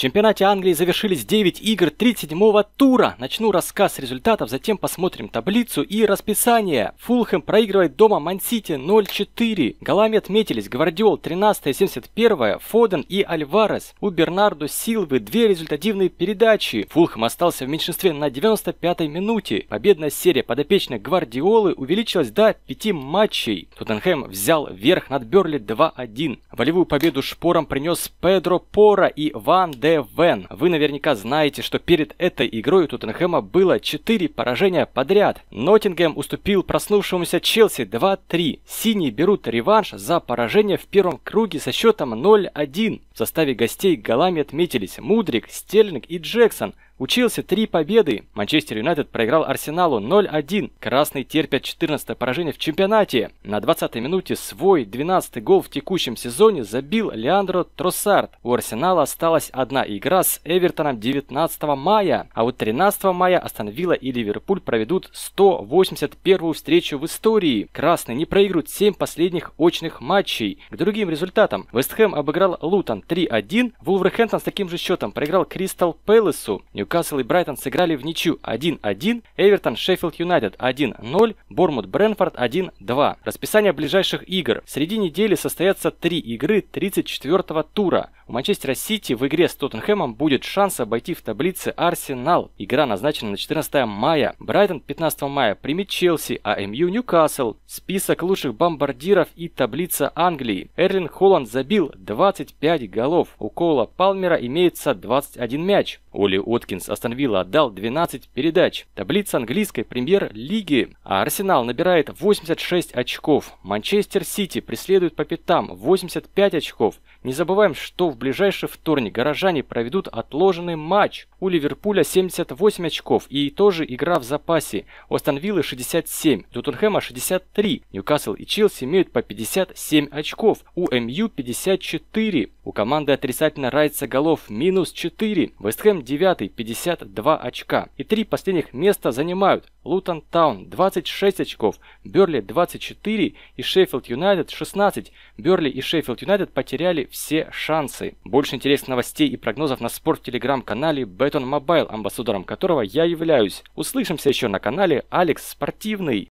чемпионате Англии завершились 9 игр 37-го тура. Начну рассказ результатов, затем посмотрим таблицу и расписание. Фулхэм проигрывает дома Мансити 0-4. Голами отметились Гвардиол 13-71, Фоден и Альварес. У Бернардо Силвы две результативные передачи. Фулхэм остался в меньшинстве на 95-й минуте. Победная серия подопечных Гвардиолы увеличилась до 5 матчей. Тоттенхэм взял верх над Берли 2-1. Волевую победу шпором принес Педро Пора и Ван Де Эвен. Вы наверняка знаете, что перед этой игрой у Тоттенхэма было 4 поражения подряд. Ноттингем уступил проснувшемуся Челси 2-3. Синие берут реванш за поражение в первом круге со счетом 0-1. В составе гостей голами отметились Мудрик, Стерлинг и Джексон – Учился три победы. Манчестер Юнайтед проиграл Арсеналу 0-1. Красный терпят 14 поражение в чемпионате. На 20-й минуте свой 12-й гол в текущем сезоне забил Леандро Троссард. У Арсенала осталась одна игра с Эвертоном 19 мая. А вот 13 мая остановила и Ливерпуль проведут 181-ю встречу в истории. Красные не проиграют 7 последних очных матчей. К другим результатам. Вестхэм обыграл Лутон 3-1. Вулверхэмптон с таким же счетом проиграл Кристал Пэласу. Ньюкасл и Брайтон сыграли в ничью 1-1, Эвертон, Шеффилд Юнайтед 1-0, Бормут, Бренфорд 1-2. Расписание ближайших игр. Среди недели состоятся три игры 34-го тура. У Манчестера Сити в игре с Тоттенхэмом будет шанс обойти в таблице Арсенал. Игра назначена на 14 мая. Брайтон 15 мая примет Челси, а МЮ Ньюкасл. Список лучших бомбардиров и таблица Англии. Эрлинг Холланд забил 25 голов. У Коула Палмера имеется 21 мяч. Оли Уоткинс Хопкинс Астон Вилла отдал 12 передач. Таблица английской премьер-лиги. А Арсенал набирает 86 очков. Манчестер Сити преследует по пятам 85 очков. Не забываем, что в ближайший вторник горожане проведут отложенный матч. У Ливерпуля 78 очков и тоже игра в запасе. У Астон Виллы 67, у Тоттенхэма 63. Ньюкасл и Челси имеют по 57 очков. У МЮ 54. У команды отрицательно разница голов минус 4. Вестхэм 9, 50. 52 очка. И три последних места занимают Лутон Таун 26 очков, Берли 24 и Шеффилд Юнайтед 16. Берли и Шеффилд Юнайтед потеряли все шансы. Больше интересных новостей и прогнозов на спорт телеграм-канале Бетон Мобайл, амбассадором которого я являюсь. Услышимся еще на канале Алекс Спортивный.